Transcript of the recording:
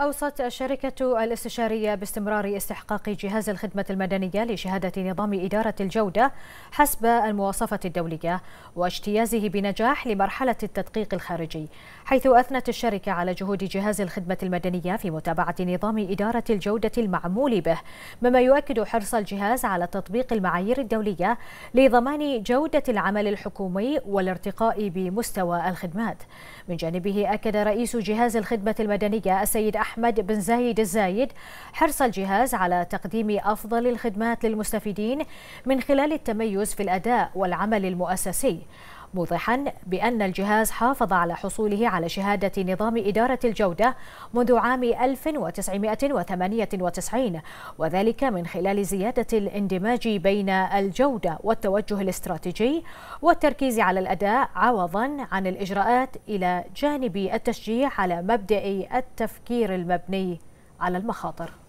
أوصت الشركة الاستشارية باستمرار استحقاق جهاز الخدمة المدنية لشهادة نظام إدارة الجودة حسب المواصفة الدولية واجتيازه بنجاح لمرحلة التدقيق الخارجي حيث أثنت الشركة على جهود جهاز الخدمة المدنية في متابعة نظام إدارة الجودة المعمول به مما يؤكد حرص الجهاز على تطبيق المعايير الدولية لضمان جودة العمل الحكومي والارتقاء بمستوى الخدمات من جانبه أكد رئيس جهاز الخدمة المدنية السيد أحمد أحمد بن زايد الزايد حرص الجهاز على تقديم أفضل الخدمات للمستفيدين من خلال التميز في الأداء والعمل المؤسسي موضحا بأن الجهاز حافظ على حصوله على شهادة نظام إدارة الجودة منذ عام 1998 وذلك من خلال زيادة الاندماج بين الجودة والتوجه الاستراتيجي والتركيز على الأداء عوضا عن الإجراءات إلى جانب التشجيع على مبدأ التفكير المبني على المخاطر